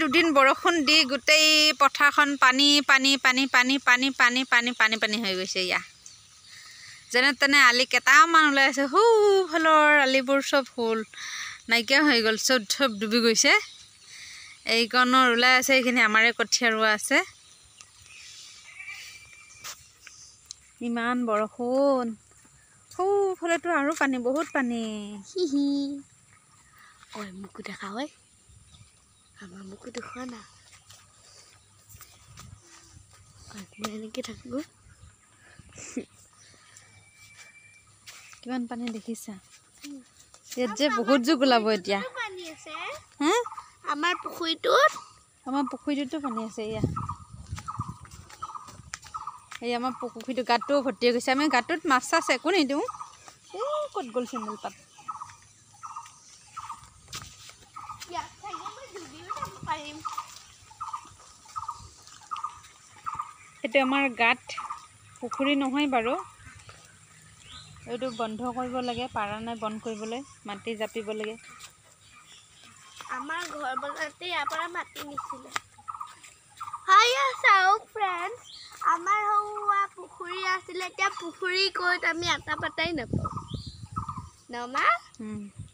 দুদিন বৰষুণ দি গোটেই পথাৰখন পানী পানী পানী পানী পানী পানী পানী পানী পানী হৈ গৈছে ইয়াত যেনে তেনে আলি কেইটামান ওলাই আছে সুফলৰ আলিবোৰ চব হ'ল নাইকিয়া হৈ গ'ল চব চব ডুবি গৈছে এইকণৰ ওলাই আছে এইখিনি আমাৰে কঠীয়া ৰোৱা আছে ইমান বৰষুণ সুফলেতো আৰু পানী বহুত পানী হি হি মোকো দেখা হয় আমার মুখো দেখা না এনেকে থাকব কিমান পানী দেখিছা ইয়াত যে বহুত যোগ ওলাব এতিয়া আমাৰ পুখুৰীটোতো পানী আছে এয়া এই আমাৰ পুখুৰীটো গাঁতটো ভৰ্তি গৈছে আমি গাঁতটোত মাছ চাছ একো নিদিওঁ ক'ত গ'ল চিমুল পাত এইটো আমাৰ গাত পুখুৰী নহয় বাৰু এইটো বন্ধ কৰিব লাগে পাৰা নাই বন্ধ কৰিবলৈ মাটি জাপিব লাগে আমাৰ ঘৰ বনাওঁতে ইয়াৰ পৰা মাটি নিছিলে হয় চাওক ফ্ৰেণ্ডছ আমাৰ সৌৱা পুখুৰী আছিলে এতিয়া পুখুৰী ক'ত আমি আটা পাতাই নাপাওঁ নমা